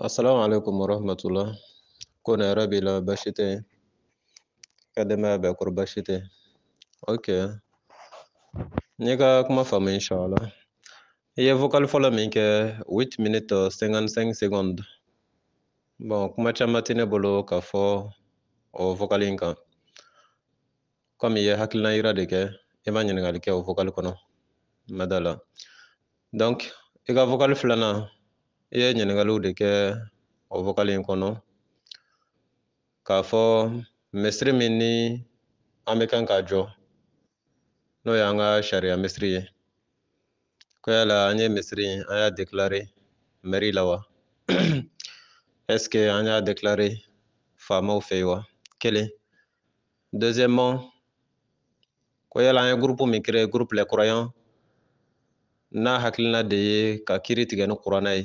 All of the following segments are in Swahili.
assalamu alaikum warahmatullah kona yara bila baasi tɛ ka denbaya bɛɛ kɔrɔ baasi tɛ ok n ka kuma faamu inshallah i ye vokali fɔlɔ min kɛ huit minute cinquante cinq seconde bon kuma caman tɛ ne bolo ka fɔ o vokali in kan komi i ye hakilina yira de kɛ i e ma ɲininkali kɛ o vokali kɔnɔ madala da la donc i ka vokali filanan i ye ɲininkaliw de kɛ o wokali in kɔnɔ k'a fɔ misiri min ni an bɛ kan k'a jɔ n'o y'an ka sariya misiri ye ko yala an ye misiri an y'a deklare mɛri la wa ɛseke an y'a deklare faamaw fɛ yen wa kelen deuxièmement ko yala an ye gurupu min kere gurupu lɛkurayan n'a hakilina de ye ka kiiri tigɛ ni kuranna ye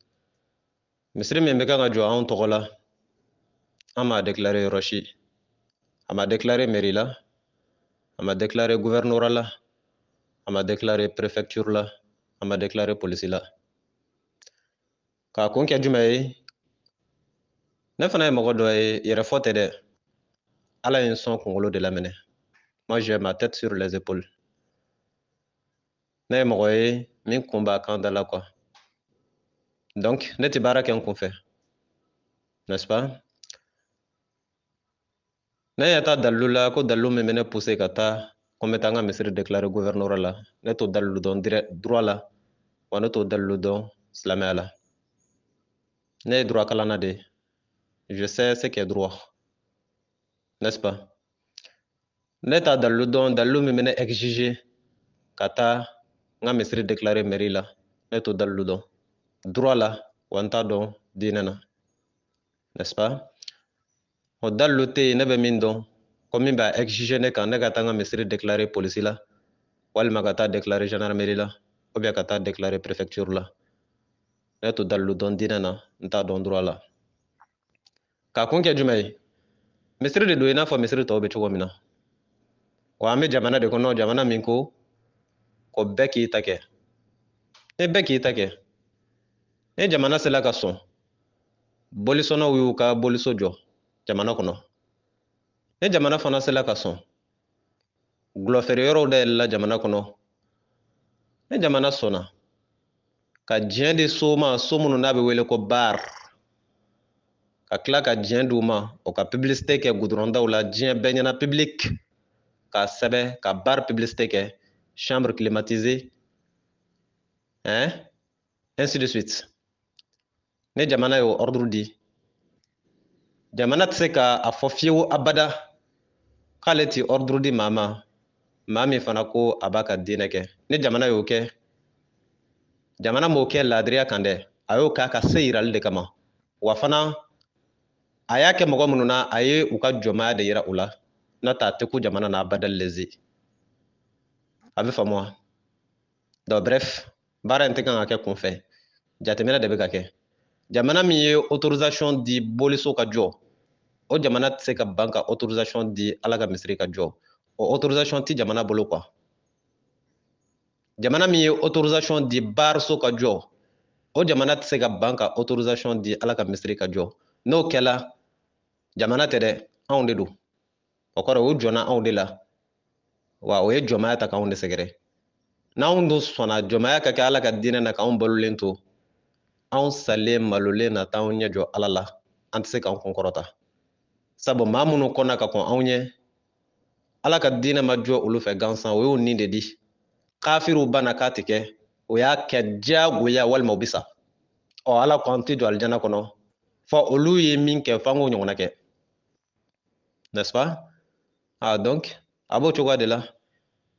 Misiri min bɛ ka m'a déclaré Rochi, a ma déclaré mairie la ma déclaré gouverneur la ma déclaré préfecture la a ma déclaré la k'a kun kɛ suis ne fana je mɔgɔ dɔ ye de laminɛ moi j'ai ma tête sur les épaules ne min la quoi donc, net te baara kɛ n N'est-ce pas? Ne yɛrɛ taa dalilu la ko dalilu me bɛ ne kata ko n bɛ taa gouverneur la ne t'o don droit la wa ne t'o dalilu don la. Ne droit kala na de Je sais ce qu'est droit. N'est-ce pas? Ne t'a dalilu don dalilu me bɛ exiger kata nga n ka déclaré déclarer mairie la ne t'o droit wanta wa t'a n'est-ce pas o dalilu tɛ ne min don. ko min b'a exiger ne kan ne ka taa misiri déclarer police la walima ka taa déclarer gendarmerie la ou bien ka déclarer préfecture la ne t'o dalilu dɔn diinɛ droit là. k'a kun kɛ jumɛn misiri de don i n'a fɔ misiri tɔw bɛ cogo min na wa jamana de kono jamana min ko ko bɛɛ k'i ta kɛ ni eh, jamana sela ka sɔn bolisɔnnaw y'u ka boliso jɔ jamana kɔnɔ ni eh, jamana fana sela ka sɔn gulɔfeereyɔrɔw dayɛlɛla jamana kɔnɔ ni eh, jamana sɔnna ka diɲɛ di soma so minnu n'a bɛ wele ko bar ka tila ka diɲɛ di u ma o ka publicité kɛ gudɔrɔndaw la diɲɛ bɛɛ ɲɛna public k'a sɛbɛ ka bar publicité kɛ chambre climatisée hein ainsi de suite ni jamana y'o ordre di jamana tɛ se ka a fɔ fiyewu abada k'ale ti ordre di maa ma maa min fana ko a b'a ka diinɛ kɛ ni jamana y'o kɛ jamana m'o kɛ laadiriya kan dɛ a y'o k'a ka se yirali de kama wa fana a y'a kɛ mɔgɔ minnu na a ye u ka jɔmaya de yira u la na tɛ a tɛ ku jamana na abada lezi a bɛ faamu wa donc bref baara in tɛ kan ka kɛ kunfɛ jateminɛ de bɛ ka kɛ jamana min ye autorisation di boliso ka jɔ o jamana tɛ se ka ban ka autorisation di ala ka misiri ka jɔ o autorisation tɛ jamana bolo kuwa jamana min ye autorisation di baaraso ka jɔ o jamana tɛ se ka ban ka autorisation di ala ka misiri ka jɔ n'o kɛla jamana tɛ dɛ anw de don o kɔrɔ o jɔnna anw de la wa o ye jɔnmaya ta k'anw de sɛgɛrɛ n'anw dun sɔnna jɔnmaya ka kɛ ala ka diinɛ na k'anw balolen to an salen malolen na t'anw ɲɛ jɔ ala la an tɛ se k'an kɔnkɔrɔta sabu maa minnu kɔnna ka kɔn anw ɲɛ ala ka diinɛ ma jɔ olu fɛ gansan o y'o nin de di kafiriw banna k'a kɛ o y'a kɛ diyagoya walima u bi sa ɔ ala ko an tɛ jɔ alijana kɔnɔ fɔ olu ye min kɛ f'an k'o ɲɔgɔnna kɛ n'est-ce pas ah donc a b'o cogoya de la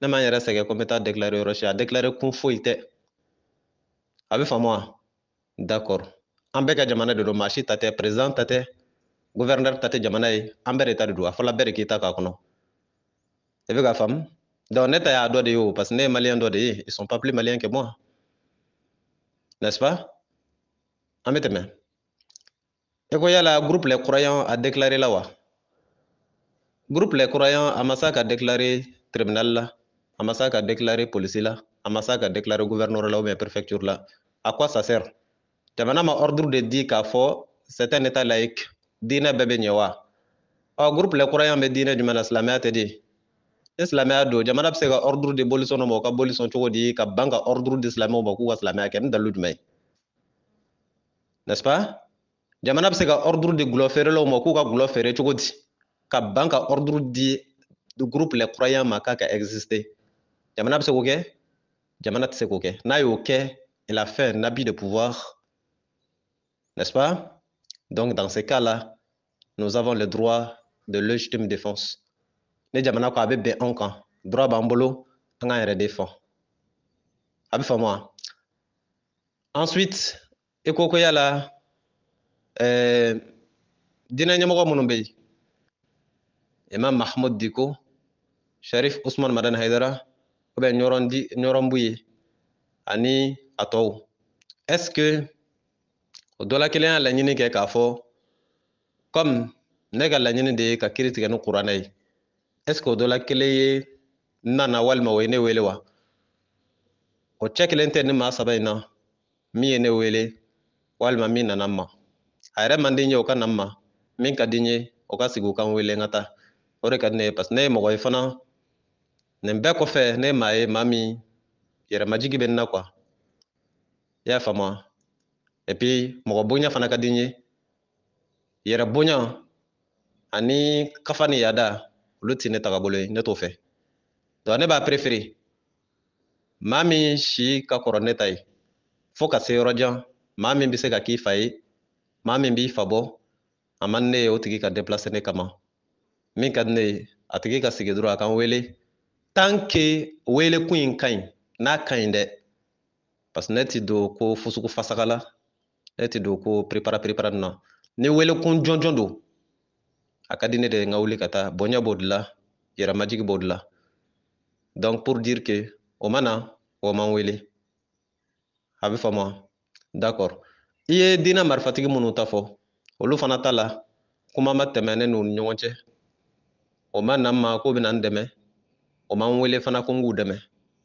ne ma yɛrɛ sɛgɛn ko n bɛ taa déclarer yɔrɔ si a déclarer kun foyi tɛ a bɛ faamu wa D'accord. En bête de Domachi, tate présent, tate gouverneur tate jamana en de bɛɛ de droit. de don a fɔla de e y'a de parce que les maliens malien de ils sont pas plus maliens que moi. N'est-ce pas Et bɛ il y a groupe les croyants a déclaré la loi. groupe les croyants a massacré déclaré tribunal la a massacré déclaré police là a massacré déclaré gouverneur la ou bien préfecture là à quoi ça sert jamana ma ordre de di qu'à c'est un état laïque dîner bébé Au ɲɛ groupe lɛkurayan bɛ diinɛ jumɛn na silamɛya tɛ dit ni silamɛya jamana bɛ se ordre de Bolson sɔn ma o ka boli ordre de silamɛw ma k'u ka à kɛ n'est-ce pas jamana bɛ se ordre de gulɔ feerelaw ma ka gulɔ feere cogo dit ka ban ordre de du groupe les ma k'a ka exister jamana bɛ se k'o kɛ jamana tɛ se k'o kɛ n'a y'o il a fait de pouvoir n'est-ce pas Donc, dans ces cas-là, nous avons le droit de légitime défense. Ne jamana ko abe ben droit b'an bolo an k'an yɛrɛ de ensuite i ko ko yala ɛɛ euh, diinɛ ɲɛmɔgɔ minnu bɛ yen imam Mahmoud diko sharif usman madan haidara ou bien ɲɔrɔn di ani ato, est ce que o dɔ la kelen y'a laɲini kɛ k'a fɔ comme ne ka laɲini de ye ka kiiri tigɛ ni kuranɛ ye est o dɔ la kelen ye nana walima o ye ne wele wa o cɛ kelen tɛ ni maa saba in na min ye ne wele walima min nana n ma a yɛrɛ man di n ye o ka na n ma min ka di n ye o ka sigi u ka wele n ka taa o de ka di ne ye parce ne ye mɔgɔ ye fana nin bɛɛ kɔfɛ ne ye maa ye maa min yɛrɛmajigi bɛ n na kuwa i y'a faamu wa et puis mɔgɔ bonya fana ka di n ye ani kafani yada olu ti ne taga ye ne t'o fɛ donc ne b'a préféré maa min si ka kɔrɔ ne tay fo ka se yɔrɔjan maa min bɛ se ka k'i fa ye b'i fa bɔ o tigi ka déplacer ne kama min ka di ne ye a tigi ka sigi dɔrɔn a ka n wele tant que n'a ka ɲi parce ne ti don ko fusugu fasaka Et donc ko prepara prepara na ni wele kun jɔnjɔn don ne de n wuli bonya bodla. Yera la bodla. donc pour dire que o ma o man d'accord i ye diinɛ marifatigi minnu ta fɔ olu fana ta la kuma ma tɛmɛ ne n'u ni ɲɔgɔn o ma ma k'o o wele fana ko n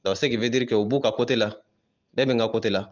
donc ce qui veut dire que o b'u ka côté la ne bɛ n côté la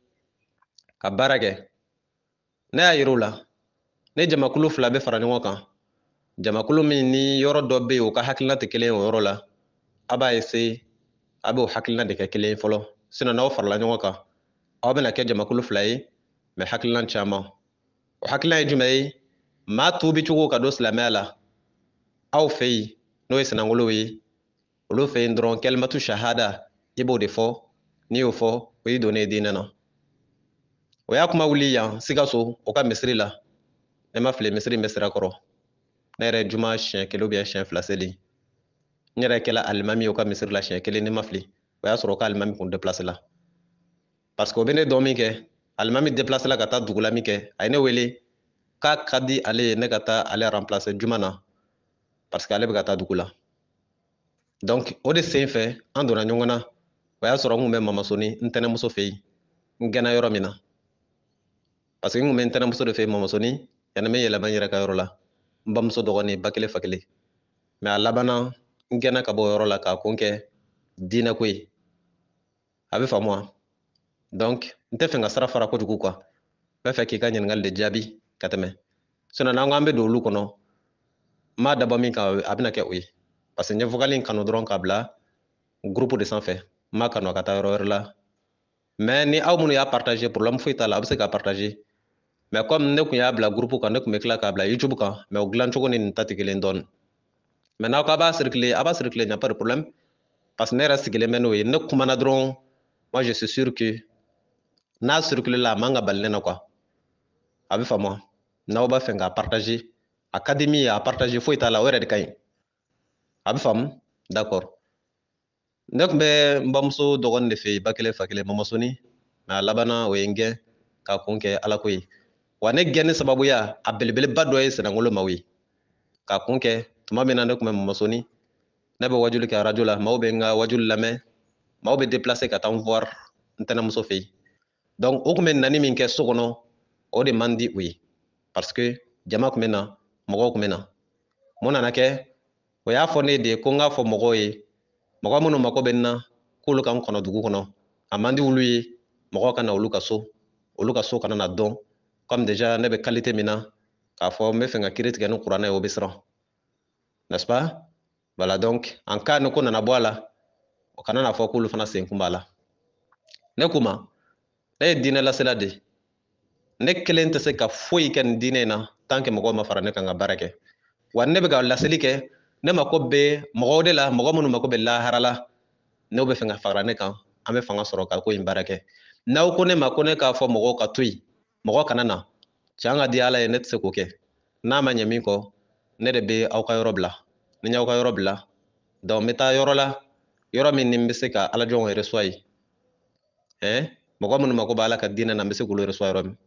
ka baara kɛ ne y'a yiriw la ne jamakulu fila bɛ fara ɲɔgɔn kan jamakulu min ni yɔrɔ dɔ bɛ yen o ka hakilina tɛ kelen ye o yɔrɔ la a b'a ese a b'o hakilina de kɛ kelen ye fɔlɔ sinɔn n'aw farala ɲɔgɔn kan aw bɛna kɛ jamakulu fila ye mɛ hakilina caman o hakilina ye jumɛn ye maa tuubi cogo ka don silamɛya la aw fɛ yen n'o ye sinangolow ye olu fɛ yen dɔrɔn kalimatu shahada i b'o de fɔ n'i y'o fɔ o y'i donnen ye diinɛ na o y'a kuma wuli yan sikaso o ka misiri la ne ma fili misiri in bɛ sirakɔrɔ ne yɛrɛ juma siɲɛ kelen ubiyɛn siɲɛ fila seli n yɛrɛ kɛla alimami o ka misiri la siɲɛ kelen ne ma fili o y'a sɔrɔ o ka alimami kun deplase la parce o bɛ ne dɔn min kɛ alimami deplase la ka taa dugu min kɛ a ye ne wele k'a ka di ale ye ne ka taa ale remplacer juma na parce ale bɛ ka taa dugu la donc o de sen fɛ an donna ɲɔgɔn na o y'a sɔrɔ n kun bɛ mamasoni n tɛnɛmuso fɛ yen n gɛnna yɔrɔ min na parce que n kun bɛ n tɛnɛmuso de fɛ yen mɔmusonin yanni n bɛ yɛlɛma n ka yɔrɔ la n bamuso dɔgɔnin ba kelen fa kelen mɛ a labanna n gɛnna ka bɔ o yɔrɔ la k'a kun kɛ diinɛko ye a bɛ donc n te fɛ ka sara fara kojugu kuwa n bɛ fɛ k'i ka ɲininkali de jaabi ka tɛmɛ sinɔn n'an ko an bɛ don olu kɔnɔ n m'a dabɔ min kan a bɛna kɛ o ye parce que ɲɛfɔkali in kanu dɔrɔn k'a groupe de sanfɛ fait. m'a kanu a ka taa yɔrɔ wɛrɛ la mais ni aw minnu y'a partager problème foyi t'a la aw bɛ partager mɛ komi ne kun y'a bila gurupu kan ne kun bɛ tila k'a bila youtube kan mɛ o dilancogo ni nin ta kelen dɔɔni mɛ n'aw k'a b'a circule a b'a circule n'a pas de problème parce ne yɛrɛ sigilen bɛ n'o ye ne kumana dɔrɔn moi je suis sûr que n'a circule la a man ka bali ne a bɛ faamu n'aw b'a fɛ k'a partager a a partager foyi t'a la o yɛrɛ de ka ɲi a bɛ faamu d'accord ne tun bɛ n bamuso dɔgɔnin de fɛ yen ba mamasoni mɛ a labanna o ye n gɛn k'a kun kɛ ala ko ye wa ne gɛnni sababuya a belebeleba dɔ ye sɛnɛkolo maw ye k'a kun kɛ tuma min na ne kun bɛ mamasoni ne bɛ wajuli kɛ arajo la maaw bɛ n ka wajuli lamɛn maaw bɛ déplacer ka taa n voir n tɛnɛmuso fɛ yen donc o kun bɛ nani min kɛ so kɔnɔ o de man di u ye parce que jama kun bɛ na mɔgɔw kun bɛ na mun nana kɛ o y'a fɔ ne de ko n k'a fɔ mɔgɔw ye mɔgɔ minnu mako bɛ n na k'olu ka n kɔnɔ dugu kɔnɔ a man di olu ye mɔgɔw ka na olu ka so olu ka so kana na dɔn comme déjà ne be qualité mina na k'a fɔ n bɛ fɛ ka kiiri tigɛ ni kuranɛ n'est-ce pas voilà donc en cas ni ko nana o kana n'a fɔ k'olu fana sen kun ne kuma ne ye diinɛ lasela de ne kelen tɛ se ka foyi kɛ nin na tant que mɔgɔw ma fara ne kan ka wa ne bɛ ka laseli kɛ ne mako bɛ mɔgɔw de la mɔgɔ minnu mako bɛ lahara la n'o bɛ fɛ ka fara ne kan an fanga sɔrɔ ka ko in baara kɛ ko ne ma ne k'a fɔ mɔgɔw ka to mɔgɔ kana na cɛ ka di ala ye ne tɛ se k'o kɛ n'a ma ɲɛ min kɔ ne de bɛ aw ka yɔrɔ bila ni n y'aw ka yɔrɔ bila dɔnku n bɛ taa yɔrɔ la yɔrɔ min ni n bɛ se ka ala jɔn yɛrɛ suwa ye ɛn mɔgɔ minnu mako b'a la ka diinɛ na n bɛ se k'olu yɛrɛ suwa yɔrɔ min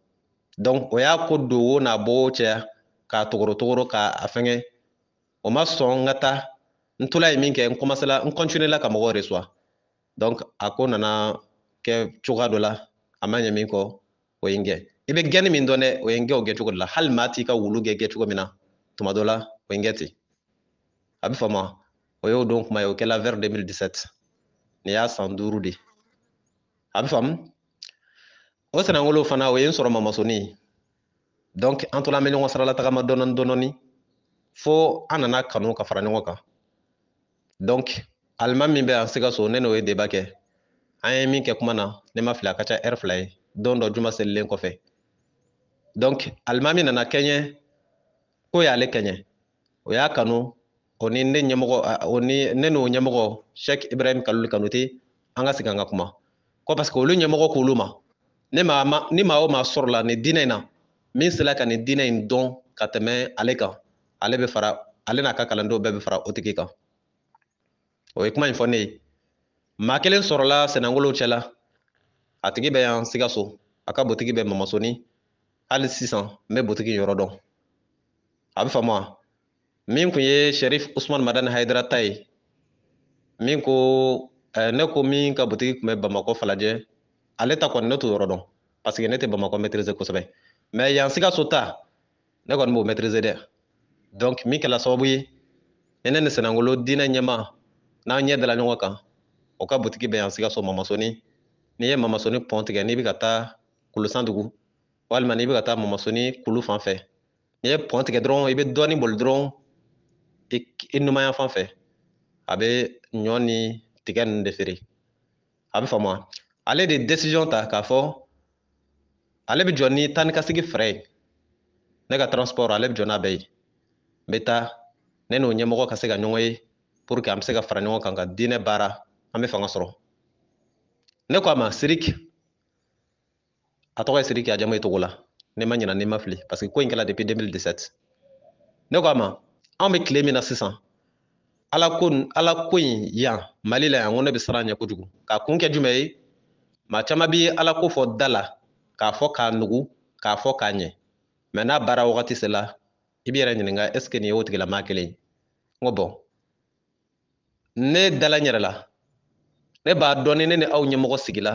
dɔnku o y'a ko do o n'a bɔ o cɛya k'a togorotogoro k'a fɛngɛ o ma sɔn n ka taa n tola ye min kɛ n kɔmasela n kɔntiniyela ka mɔgɔ yɛrɛ suwa dɔnku a ko nana kɛ cogoya dɔ la a ma ɲɛ min kɔ o ye n gɛn i bɛ gɛnni min dɔn dɛ o ye n kɛ o kɛcogo de la hali maa t'i ka wulu kɛ kɛcogo min na tuma dɔ la o ye n a bɛ faamu o y'o don kuma ye o kɛla vers 2017 ni y'a san duuru de a bɛ faamu o sinankolo fana o ye n sɔrɔ mamasonin ye donc an tora an bɛ ɲɔgɔn sarala tagama dɔɔni dɔɔni fo an nana kanu ka fara ɲɔgɔn kan donc alima min bɛ yan sikaso ne n'o ye deba kɛ an ye min kɛ kuma na ne ma fili a ka ca ɛri fila ye don dɔ juma selilen kɔfɛ donc alimami nana kɛɲɛ ko y'ale kɛɲɛ o y'a kanu o ni ne ɲɛmɔgɔ o ni ne n'o ɲɛmɔgɔ shek ibrahim kalulu kanute an ka segin an ka kuma ko parce que olu ɲɛmɔgɔ k'olu ma ne maa ma ni maa o maa sɔrɔla nin diinɛ in na min sela ka nin diinɛ in dɔn ka tɛmɛ ale kan ale bɛ fara ale n'a ka kalandenw bɛɛ bɛ fara o tigi kan o ye kuma in fɔ ne ye maa kelen sɔrɔla sɛnɛgolow cɛla a tigi bɛ yan sikaso a ka butigi bɛ mamasoni hali sisan n bɛ butigi yɔrɔ dɔn a bɛ faamu wa min kun ye sherif usman madani hayidara ta ye min ko ne ko min ka butigi kun bɛ bamakɔ falajɛ ale ta kɔni ne t'o yɔrɔ dɔn parce ne tɛ bamakɔ maîtriser kosɛbɛ mais yan sikaso ta ne kɔni b'o maîtriser dɛ donc min kɛra sababu ye ni ne ni senangolo diinɛ ɲɛma n'an ɲɛ dala ɲɔgɔn kan o ka butigi bɛ yan sikaso mamasoni n'i ye mamasoni pɔn tigɛ n'i bɛ ka taa kolosandugu walima n'i bɛ ka taa mɔmɔsoni kulu fan fɛ n'i ye pɔn tigɛ dɔrɔn i bɛ dɔɔnin boli dɔrɔn i numanya fan fɛ a bɛ ɲɔ ni tigɛ ninnu de feere a bɛ faamu wa ale de decision ta k'a fɔ ale bɛ jɔ ni taa ni ka segin fɛɛrɛ ye ne ka transport ale bɛ jɔ n'a bɛɛ ye n bɛ taa ne n'o ɲɛmɔgɔ ka se ka ɲɔgɔn ye pour que an bɛ se ka fara ɲɔgɔn kan ka diinɛ baara an bɛ fanga sɔrɔ ne ko a ma siriki a tɔgɔ ye Sidiki a jamu ye Togola ne ma ɲina ne ma fili parce que ko in kɛra depuis 2017 ne ko a ma anw bɛ tile min na sisan ala ko ala ko in yan Mali la yan ko ne bɛ siran a ɲɛ kojugu k'a kun kɛ jumɛn ye maa caman bɛ ala ko fɔ da la k'a fɔ k'a nugu k'a fɔ k'a ɲɛ mɛ n'a baara wagati sela i b'i yɛrɛ ɲininka est ce que nin ye o tigilamaa kelen ye n ko bɔn ne dala n yɛrɛ la ne b'a dɔn ni ne ni aw ɲɛmɔgɔ sigila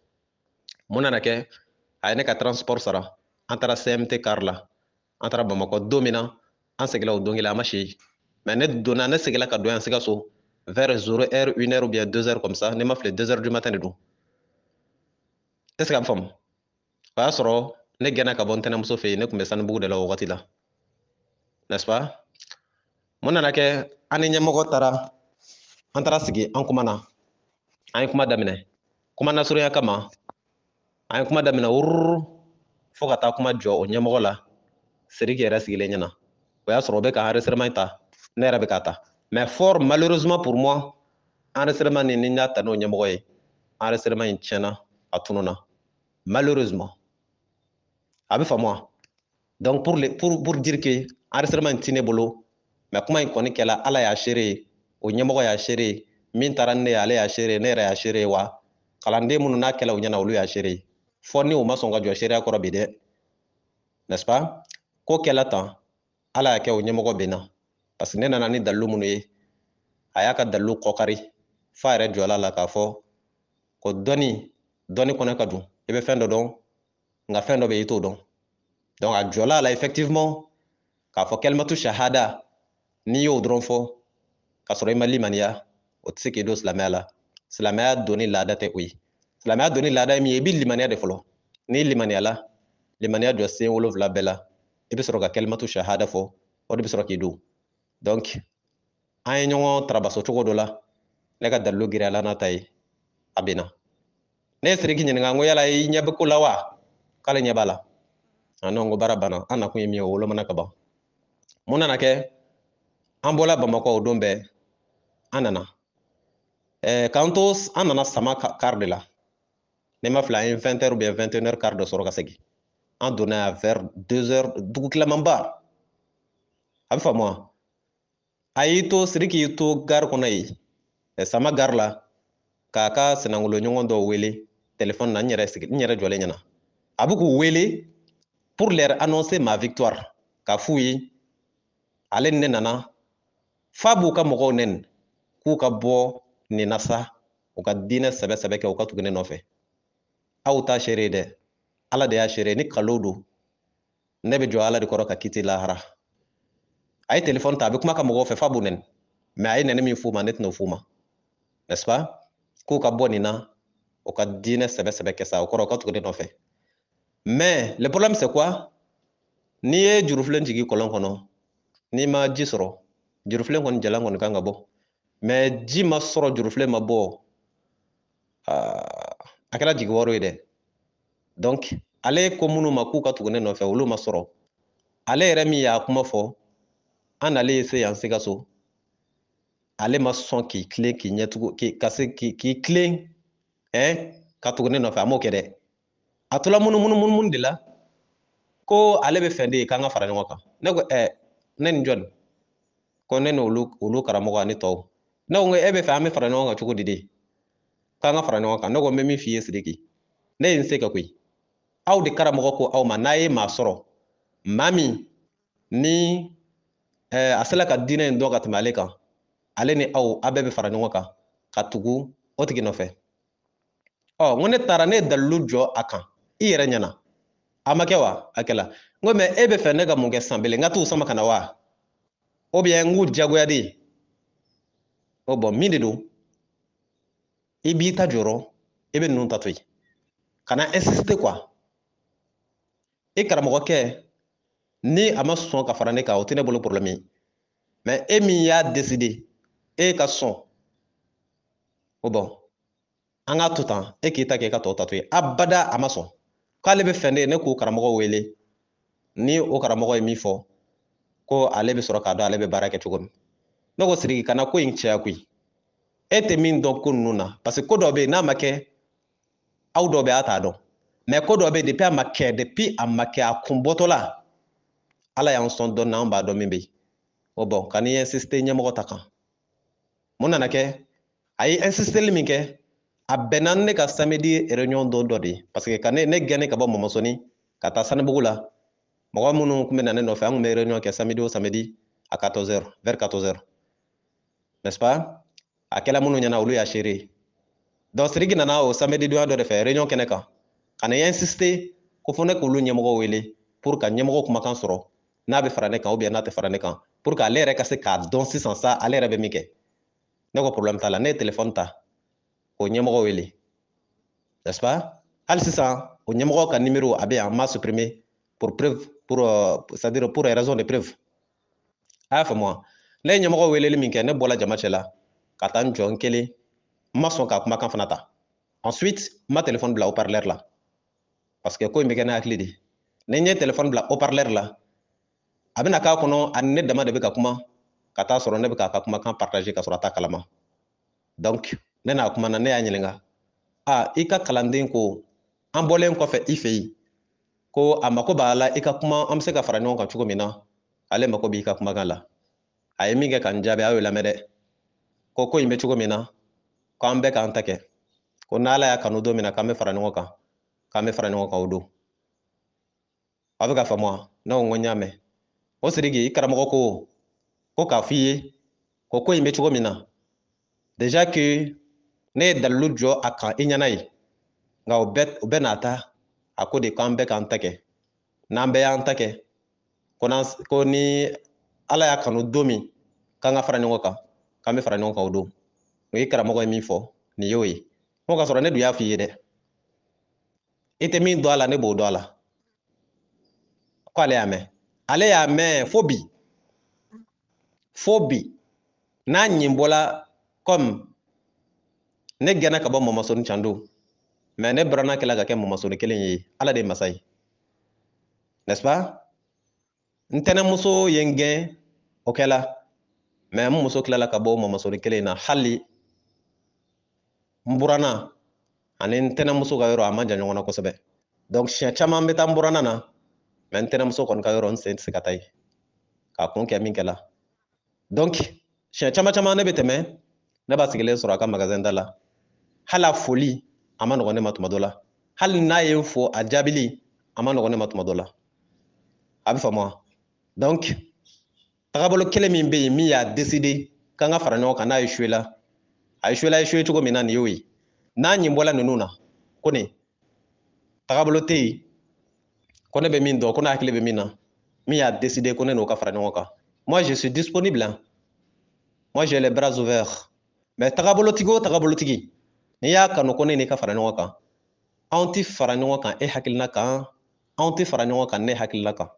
mun nana kɛ a ye ne ka transport sara an taara cmt car la an taara bamakɔ don min na an segila o don kelen a ma si mɛ ne donna ne segila ka don yan sikaso vers zero heure une heure ou deux heures comme ça ne ma filɛ deux heures du matin de don est ce que an faamu o y'a sɔrɔ ne gɛnna ka bɔ ntɛnɛmuso fɛ yen ne tun bɛ sanubugu de la wagati la n'est ce pas mun nana kɛ an ni ɲɛmɔgɔ taara an taara sigi an kuma na an ye kuma daminɛ kuma nasurunya kama an ye kuma daminɛ wururu fo ka taa kuma jɔ o ɲɛmɔgɔ la siriki yɛrɛ sigilen ɲɛna o y'a sɔrɔ o bɛ ka enregistrement ta ne yɛrɛ be k'a ta mais fort malheureusement pour moi enregistrement nin ni n y'a ta n'o ɲɛmɔgɔ ye enregistrement in tiɲɛna a tununna malheureusement a bɛ faamu wa donc pour le, pour pour dire que enregistrement in ti ne bolo mais kuma in kɔni kɛla ala y'a seere ye o ɲɛmɔgɔ y'a seere ye min taara ne ye ale y'a seere ye ne yɛrɛ y'a seere ye wa kalanden minnu n'a kɛla u ɲɛna olu y'a seere ye fɔ ni o ma sɔn ka jɔ seereya kɔrɔ bi dɛ n'est-ce pas ko kɛla tan ala y'a kɛ o ɲɛmɔgɔ bɛ na parce que ne nana ni dalilu minnu ye a y'a ka dalilu kɔkari f'a yɛrɛ jɔ la k'a fɔ ko dɔnni dɔnni kɔnɔ ka dun i bɛ fɛn dɔ dɔn nka fɛn dɔ bɛ i t'o dɔn donc a jɔ la la effectivement k'a fɔ kalimatu shahada n'i y'o dɔrɔn fɔ k'a sɔrɔ i ma limaniya o tɛ se k'i don silamɛya la silamɛya donni laada tɛ o ye Silamɛya donni laada ye min ye i bɛ limaniya de fɔlɔ n'i limaniyala limaniya jɔ sen wolonwula bɛɛ la i bɛ sɔrɔ ka kalimatu shahada fɔ o de bɛ sɔrɔ k'i don donc an ye ɲɔgɔn tarabaso cogo dɔ la ne ka dalilu giriya n'a ta ye a bɛ ne ye Siriki ɲininka n ko yala i ɲɛ bɛ ko la wa k'ale ɲɛ b'a la a ne ko baara banna an nakun ye min ye o wolomana ka ban mun nana kɛ an bɔla Bamakɔ o don bɛɛ an nana ɛɛ k'an to an nana sama kari de la ne ma fila 20 ye vingt h ubiyɛn vingt et une quart dɔ sɔrɔ ka segin an donna yan vers deux heures dugu tilamanba a bɛ faamu wa a y'i to Siriki y'i to gare kɔnɔ yen eh, sama gare la k'a ka senangolo ɲɔgɔn dɔ wele telefɔni na n yɛrɛ sigi n yɛrɛ jɔlen ɲɛna pour leur annoncer ma victoire k'a f'u ye ale ni ne nana f'a b'u ka mɔgɔw nɛni k'u ka bɔ nin na sa u ka diinɛ aw ta seere dɛ ala de y'a seere ni kalo don ne bɛ jɔ ala de kɔrɔ ka kiti lahara a ye telefɔni ta a bɛ kuma ka mɔgɔw fɛ f'a b'u nɛni mɛ a ye nɛni min f'u ma ne tɛna o ma n'est-ce pas k'u ka bɔ nin na o ka diinɛ sɛbɛsɛbɛ kɛ sa o kɔrɔ o ka tugu ne nɔfɛ mais le problème c'est quoi n'i ye jurufilen jigin kɔlɔn kɔnɔ n'i ma ji sɔrɔ jurufilen kɔni jalan kɔni kan ka bɔ mais ji ma sɔrɔ jurufilen ma bɔ aa a kɛra jigi wɔɔrɔ ye dɛ donc ale ko minnu ma k'u ka tugu ne nɔfɛ olu ma sɔrɔ ale yɛrɛ min y'a kuma fɔ an nalen se yan sikaso ale ma sɔn k'i tilen k'i ɲɛtugu ka se k'i tilen ɛn ka tugu ne nɔfɛ a m'o kɛ dɛ a tola munumunu de la ko ale bɛ fɛn de ye k'an ka fara ɲɔgɔn kan ne ko ɛ ne ni jɔn ko ne ni olu olu karamɔgɔ ani tɔw ne ko e bɛ fɛ an bɛ fara ɲɔgɔn kan cogo di de k'an ka fara ɲɔgɔn kan ne ko n bɛ min f'i ye Sidiki ne ye n se kɛ koyi aw de karamɔgɔ ko aw ma n'a ye maa sɔrɔ maa min ni eh, a sela ka diinɛ in dɔn ka tɛmɛ ale kan ale ni aw aw bɛɛ bɛ fara ɲɔgɔn kan ka tugu o tigi nɔfɛ ɔ n ko ne taara ne ye dalilu jɔ a kan i yɛrɛ ɲɛna a ma kɛ wa a kɛla n ko mɛ e bɛ fɛ ne ka mun kɛ san belen n ka t'u sama ka na wa o bɛ n k'u diyagoya de Ɔ bɔn min de don i b'i ta jɔrɔ i bɛ ninnu ta to yen ka na insiste quoi i karamɔgɔkɛ ni a ma sɔn ka fara ne kan o tɛ ne bolo problème ye mais e min y'a décidé e ka sɔn o bon an k'a to tan e k'i ta kɛ i ka tɔw ta to yen abada a ma sɔn k'ale bɛ fɛn de ne k'o karamɔgɔ wele ni o karamɔgɔ ye min fɔ ko ale bɛ sɔrɔ k'a dɔn ale bɛ baara kɛ cogo min ne ko Siriki kana ko in caya koyi e tɛ min dɔn ko ninnu na parce que ko dɔ bɛ yen n'a ma kɛ aw dɔ bɛ a t'a dɔn mɛ ko dɔ bɛ yen a ma kɛ depi a ma kɛ a kun bɔtɔla ala y'an sɔn dɔɔnin na an b'a dɔn min bɛ yen o bɔn ka ni insiste ɲɛmɔgɔ ta kan mun nana kɛ a ye insisteli min kɛ a bɛnna ne ka samedi réunion don dɔ de ye parce que ka ne ne gɛnne ka bɔ mɔmɔsɔni ka taa sanibugu la mɔgɔ minnu tun bɛ na ne nɔfɛ an tun bɛ réunion kɛ samedi o samedi à 14h vers 14h n'est-ce pas akela munu nyana ɲɛna olu y'a seere do srigi na nao o samedi donya do de fɛ keneka kana ya insiste ko fo ne k'olu ɲɛmɔgɔ wele pour ka ɲɛmɔgɔ kumakan soro n'a be farane ka kan n'a te farane ka pour ka lere ka se k'a don si sansa ale yɛrɛ mike min problem t'a la ne telephone ta k'o ɲɛmɔgɔ wele n'est-ce pas si sa o ɲɛmɔgɔ ka numero abe en masse n pour preuve pour euh, c'est à dire pour raison de preuve afa y'a le wa wele le ɲɛmɔgɔ ne bola jama cɛla ka taa n jɔ n kelen n ma sɔn ka kumakan fana ta ensuite n ma telefɔni bila haut la parce que ko in bɛ kɛ ne hakili de ni n ye telefɔni bila haut la a bɛna k'a kɔnɔ ani ne dama de bɛ ka kuma ka taa sɔrɔ ne bɛ k'a ka kumakan partager ka sɔrɔ a t'a kalama donc ne n'a kuma na ne y'a ɲininka a i ka kalanden ko an bɔlen kɔfɛ i fɛ yen ko a mako b'a la i ka kuma an bɛ se ka fara ɲɔgɔn kan cogo min na ale mako b'i ka kumakan la a ye min kɛ ka n jaabi aw y'o lamɛn dɛ ko ko in bɛ cogo min na k'an ko n'ala y'a kanu don min na k'an bɛ fara ɲɔgɔn kan k'an bɛ fara ɲɔgɔn kan o don a ka faamu wa ne ko n ko n y'a mɛn ko ko k'a f'i ye ko ko in bɛ cogo ne ye dalilu jɔ a kan i ɲɛna ye nka de kambe bɛɛ k'an nambe kɛ n'an bɛɛ y'an ko ni ala y'a kanu don min k'an ka fara ɲɔgɔn kan k'an bɛ fara ɲɔgɔn kan o don o ye karamɔgɔ ye min fɔ nin y'o ye n ka sɔrɔ ne dun y'a f'i ye dɛ i tɛ min dɔn a la ne b'o dɔn a la k'ale y'a mɛn ale y'a mɛn fo bi fo bi n'a ɲin bɔla comme ne gɛnna ka bɔ mɔmɔsɔni can don mɛ ne barana kɛla ka kɛ mɔmɔsɔni kelen ye ala de ye masa ye n'est ce pas ntɛnɛmuso ye n gɛn o kɛla mɛ n muso kilala ka bɔ o kelen na hali n buranna ani n tɛnɛmuso ka yɔrɔ a ma jan ɲɔgɔn na kosɛbɛ donc siɲɛ caman bɛ taa n buranna na mɛ n tɛnɛmuso kɔni ka yɔrɔ n sen tɛ se ka taa yen k'a kun kɛ min kɛla donc siɲɛ caman caman ne bɛ tɛmɛ ne b'a sigilen sɔrɔ a ka magasin da la hali a foli a ma nɔgɔn ne ma tuma dɔ la hali n'a ye n fo a jaabili a ma nɔgɔn ne ma tuma dɔ la a bɛ faamu wa donc tagabolo kelen min bɛ yen min y'a deside k'an ka fara ɲɔgɔn kan n'a ishuela suye la a ye suye la mbola suye cogo min na nin y'o ye n'a na tagabolo tɛ ko ne bɛ min dɔn ko ne hakili bɛ min na min y'a deside ko ne n'o ka fara ɲɔgɔn kan moi je suis disponible hein. moi j'ai les bras ouverts mais tagabolotigi o tagabolotigi n'i y'a kanu ko ne n'i ka fara ɲɔgɔn kan anw tɛ fara ɲɔgɔn kan e hakilina kan anw tɛ fara ɲɔgɔn kan ne hakilina kan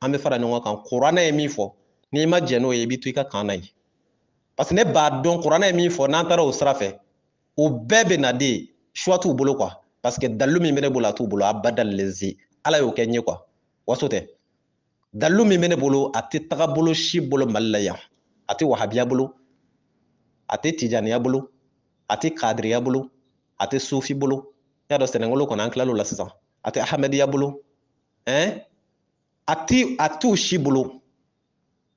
an bɛ fara ɲɔgɔn kan ye min fɔ n'i ma jɛn n'o ye i b'i to i ka kan na ye parce que ne b'a dɔn kuranɛ ye min fɔ n'an taara o sira fɛ o bɛɛ bɛ na de suwa t'u bolo kuwa parce que dalilu min bɛ ne bolo a t'u bolo abada lezi ala y'o kɛ n ye kuwa waso tɛ dalilu min bɛ ne bolo a tɛ taga bolo si bolo mali la yan a tɛ wahabiya bolo a tɛ tijaniya bolo a tɛ kadiriya bolo a tɛ sufi bolo n y'a dɔn sɛnɛkolo kɔnɔ an tilal'o la sisan a tɛ ahamadiya bolo ɛn a tɛ a t'u si bolo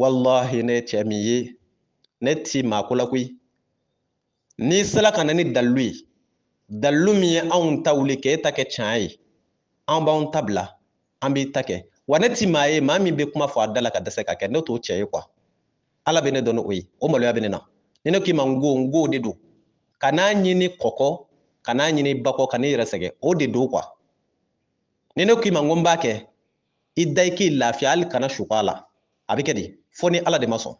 wallahi ne cɛ min ye ne ti maa ko la koyi n'i sera ka na ni dalilu ye dalilu min ye anw ta wuli k'e ta kɛ tiɲɛ ye anw b'anw ta bila an b'i ta kɛ wa ne ti maa ye maa min bɛ kuma fɔ a da la ka dɛsɛ ka kɛ ne t'o cɛ ye kuwa ala bɛ ne dɔn ni o ye o maloya bɛ ne na ni ne k'i ma n go n go de don ka n'a ɲini kɔkɔ ka n'a ɲini bakɔ ka n'i yɛrɛ sɛgɛn o de don kuwa ni ne k'i ma n ko n b'a kɛ i da i k'i lafiya hali kana suku a la a bɛ kɛ de foni ala de ma sɔn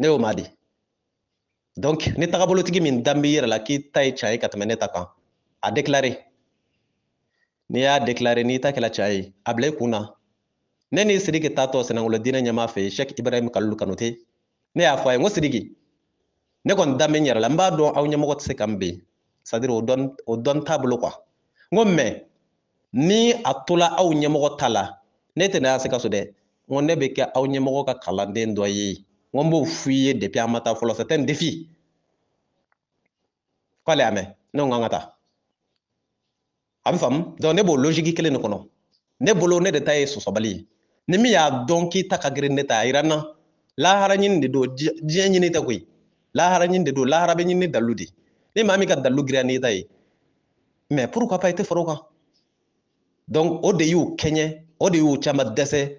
ne y'o maa di donc ni tagabolotigi min dambi yɛrɛ la k'i ta ye tiɲɛ ye ka tɛmɛ ne ta kan a déclaré n'i y'a déclaré n'i ta kɛla tiɲɛ ye a bila i kun na ne ni sidiki taatɔ sɛnɛkolo diinɛ ɲɛmaa fɛ shek ibrahim kalilu kanute ne y'a fɔ a ye n ko sidiki ne kɔni danbe n yɛrɛ la n b'a dɔn aw ɲɛmɔgɔ tɛ se ka n ben c'est à dire o o dɔn t'a bolo quoi n ko mais ni a tola aw ɲɛmɔgɔ ta la ne tɛ na y'a se ka so dɛ n ko ne bɛ kɛ aw ɲɛmɔgɔ ka kalanden dɔ ye n n b'o f'i ye depi an ma taa fɔlɔ c'est un défi k'ale y'a mɛn ne ko n k'an ka taa a bɛ faamu donc ne b'o logique kelen de kɔnɔ ne bolo ne de ta ye sɔsɔbali ye ni min y'a dɔn k'i ta ka girin ne ta a yira n na lahara ɲini de don diɲɛ ɲini tɛ koyi lahara ɲini de don lahara bɛ ɲini ni dalu de ni maa min ka dalu girinna n'i ta ye mais pourquoi pas i tɛ fara o kan donc o de y'u kɛɲɛ o de y'u caman dɛsɛ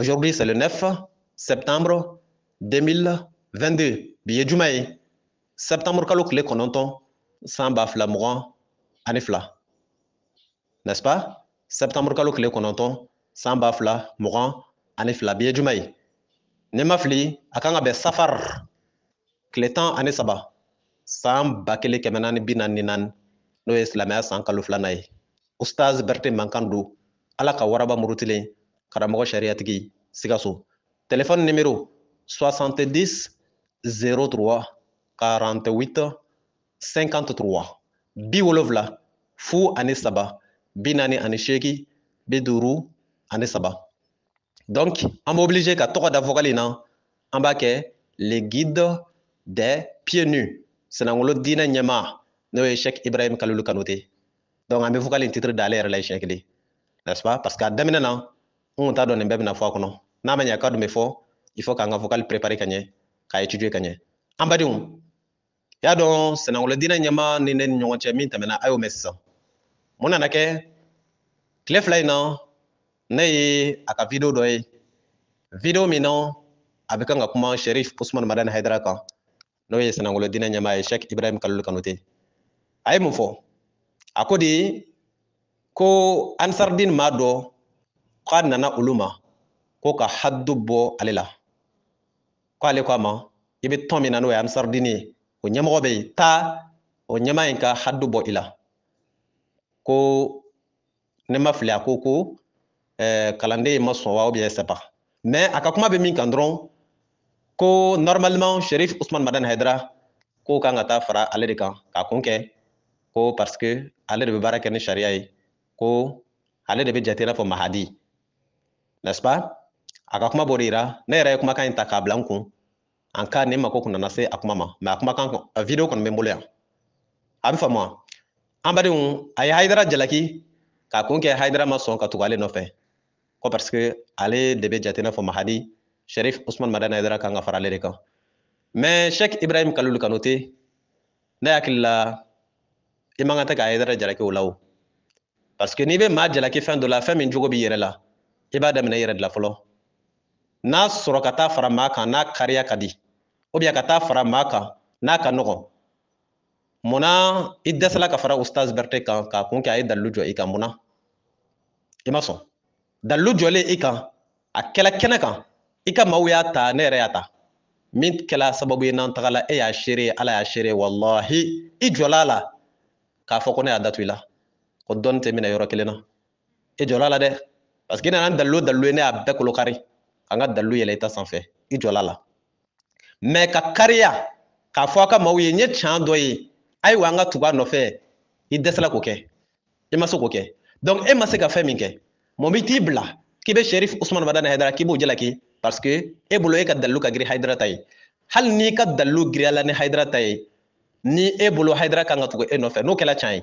Aujourd'hui, c'est le 9 septembre 2022. Billet du Jumaye. Septembre kalok le kononton. Samba flamouan. Anifla. N'est-ce pas? Septembre kalok le kononton. Samba flamouan. Anifla. du Jumaye. Nemafli, à Akanga be safar. Kletan ane saba. San ba kelen kɛmɛ naani bi naani naani n'o ye silamɛya san kalo filanan Oustaz ustaz berte mankan don ala Kawaraba waraba karamɔgɔ sariyatigi sikaso Téléphone numéro 70 03 48 53 bi fou fu ani saba bi naani ani donc on bɛ oblige ka tɔgɔ da fɔkali na le guide des pieds nus C'est senangolo diinɛ ɲɛmaa n'o Cheikh Ibrahim Kalilu kanote. donc on bɛ fɔkali titre d'ale yɛrɛ la siɲɛ n'est-ce pas parce que a n t'a dɔn nin bɛɛ bɛna fɔ a kɔnɔ n'a ma ɲɛ ka dun bɛ fɔ il faut k'an ka vocal préparer ka ɲɛ k'a étudier ka ɲɛ an badenw y'a dɔn sɛnɛkolo diinɛ ɲɛma ni ne ni ɲɔgɔn cɛ min tɛmɛna a y'o mɛn sisan mun nana kɛ tile fila in na ne ye a ka video dɔ ye video min na a bɛ kan ka kuma sherif usman madani haidara kan n'o ye sɛnɛkolo diinɛ ɲɛma ye shek ibrahim kalolu kanute a ye mun fɔ a ko de ko ansardin m'a dɔn k'a nana olu ma ko ka haddu bɔ ale la ko ale ko a ma i bɛ tɔn min na n'o ye amisaridini ye o ɲɛmɔgɔ bɛ yen taa o ɲɛma in ka haddu bɔ i la ko ne ma fili a ko ko ɛɛ kalanden in ma sɔn wa ubiyɛn sɛba mɛ a ka kuma bɛ min kan dɔrɔn ko normalement sherif usman madan hayidara ko kan ka taa fara ale de kan k'a kun kɛ ko parce que ale de bɛ baara kɛ ni sariya ye ko ale de bɛ jate i n'a fɔ mahadi n'est-ce pas a ka kuma b'o ne yɛrɛ ye kumakan k'a bila en cas ni mako se a ma mɛ a kumakan a video kɔni bɛ n bolo yan a bɛ faamu wa an badenw a ye hayidara jalaki k'a kun kɛ ma sɔn ka ale nɔfɛ ko parce que ale de bɛ jate mahadi sherif usman madana hayidara kan ka fara ale de kan sheikh ibrahim kalulu kanote ne hakili la i man kan tɛ ka hayidara jalaki o parce que n'i bɛ maa jalaki fɛn dɔ la fɛn min jogo b'i la i b'a daminɛ i yɛrɛ dila fɔlɔ n'a sɔrɔ ka taa fara maa kan n'a kariya ka di ka taa fara maa kan n'a ka nɔgɔ munna i dɛsɛla ka fara ustaz berte kan k'a kun kɛ a ye dalilu jɔ i kan munna i ma sɔn dalilu jɔlen i kan a kɛla kɛnɛ kan i ka maaw y'a ta ne yɛrɛ y'a ta min kɛla sababu ye n'an tagala e y'a seere ala y'a seere wallahi i jɔla a la k'a fɔ ko ne y'a datu i la ko dɔnni tɛ minɛ yɔrɔ kelen na i e jɔla la dɛ parce que i nana ni dalilu ne a bɛɛ kolo kari ka n ka dalilu yɛlɛ i ta sanfɛ i jɔla la mɛ ka kariya k'a fɔ a ka maaw ye n ye tiɲɛ dɔ ye ayiwa an ka tugu a nɔfɛ i dɛsɛla k'o kɛ i ma se k'o kɛ donc e ma se ka fɛn min kɛ mɔmɔ t'i bila k'i bɛ sherif usman madani hayidara k'i b'o jalaki parce que e bolo e ka dalilu ka girin hayidara ta ye hali n'i ka dalilu girinya ni hayidara ta ye ni e bolo hayidara kan ka tugu e nɔfɛ n'o kɛra tiɲɛ ye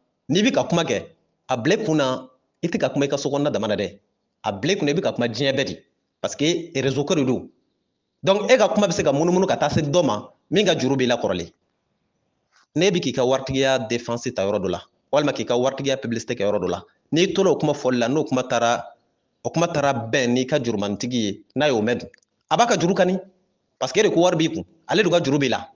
n'i bi ka kuma kɛ a bila i kunna i tɛ ka kuma i ka sokɔnɔna dama na dɛ a bila i kunna i bɛ ka kuma diɲɛ bɛɛ de parce que réseau ko de don donc e ka kuma bɛ se ka munumunu ka taa se dɔ ma min ka juru b'i la kɔrɔlen n'e bi k'i ka waritigiya défense ta yɔrɔ dɔ la walima k'i ka waritigiya publicité kɛ yɔrɔ dɔ la n'i tola o kuma fɔli la n'o kuma taara o kuma taara bɛn n'i ka jurumanitigi ye n'a y'o mɛn dun a b'a ka juru kani parce que e de ko wari b'i kun ale de ka juru b'i la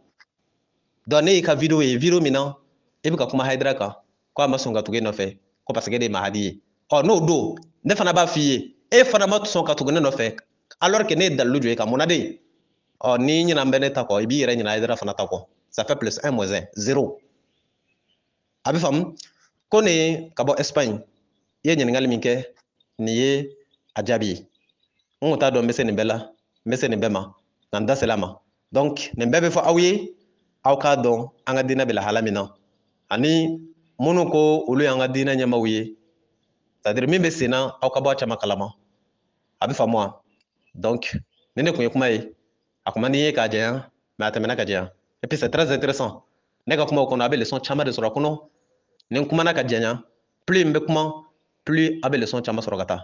donc ne y'i ka vidéo ye vidéo min na e bɛ ka kuma hayidara kan ko a ma sɔn ka tugu e nɔfɛ ko parce que e de ye mahadi ye oh, ɔ n'o don ne fana b'a f'i ye e fana ma sɔn ka tugu ne nɔfɛ alors que ne ye dalilu jɔ e kan mun na de ɔ oh, n'i ɲina bɛ ne ta kɔ i b'i yɛrɛ ɲina ayidara fana ta kɔ ça fait plus un moins un zéro a bɛ faamu ko ne ka bɔ espagne i ye ɲininkali min kɛ nin ye a jaabi ye n kun t'a dɔn n bɛ se nin bɛɛ la n bɛ se nin bɛɛ ma nka n da sela a ma donc nin bɛɛ bɛ fɔ aw ye aw k'a dɔn an ka diinɛ bɛ lahala min na ani minnu ko olu y'an ka diinɛ ɲɛmaw ye sadiri min bɛ senna aw ka bɔ a caman kalama a bɛ faamu wa donc ni ne tun ye kuma ye a kuma ni ye k'a janya mɛ a tɛmɛna ka janya et puis c'est très intéressant ne ka kumaw kɔnɔ a bɛ leçon caman de sɔrɔ a kɔnɔ ni n kumana ka janya plus n bɛ kuma plus a bɛ leçon caman sɔrɔ ka taa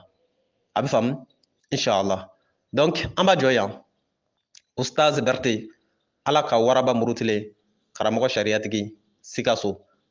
a bɛ faamu inshallah donc an b'a jɔ yan ustaz berte ala ka waraba murutilen karamɔgɔ sariyatigi sikaso